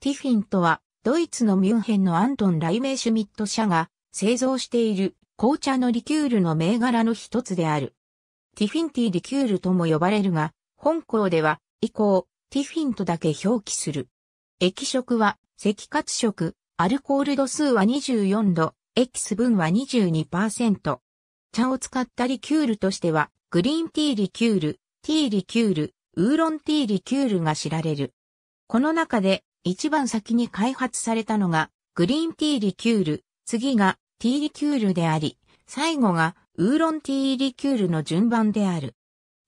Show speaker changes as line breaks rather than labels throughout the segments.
ティフィンとは、ドイツのミュンヘンのアントン・ライメーシュミット社が
製造している紅茶のリキュールの銘柄の一つである。ティフィンティリキュールとも呼ばれるが、本校では以降、ティフィンとだけ表記する。液色は、赤褐色、アルコール度数は24度、エキス分は22%。茶を使ったリキュールとしては、グリーンティーリキュール、ティーリキュール、ウーロンティーリキュールが知られる。この中で、一番先に開発されたのが、グリーンティーリキュール、次がティーリキュールであり、最後がウーロンティーリキュールの順番である。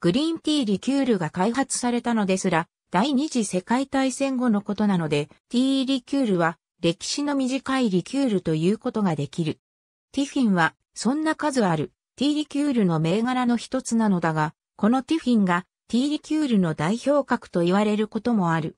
グリーンティーリキュールが開発されたのですら、第二次世界大戦後のことなので、ティーリキュールは歴史の短いリキュールということができる。ティフィンは、そんな数ある、ティーリキュールの銘柄の一つなのだが、このティフィンが、ティーリキュールの代表格と言われることもある。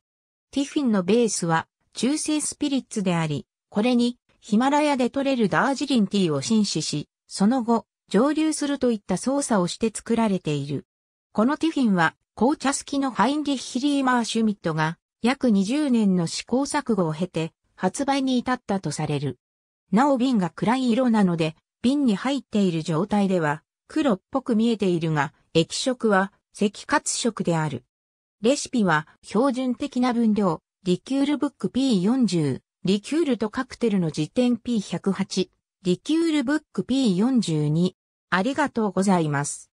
ティフィンのベースは中性スピリッツであり、これにヒマラヤで採れるダージリンティーを紳士し、その後蒸留するといった操作をして作られている。このティフィンは紅茶好きのハインリッヒ・リーマー・シュミットが約20年の試行錯誤を経て発売に至ったとされる。なお瓶が暗い色なので瓶に入っている状態では黒っぽく見えているが液色は赤褐色である。レシピは標準的な分量、リキュールブック P40、リキュールとカクテルの辞典 P108、
リキュールブック P42。ありがとうございます。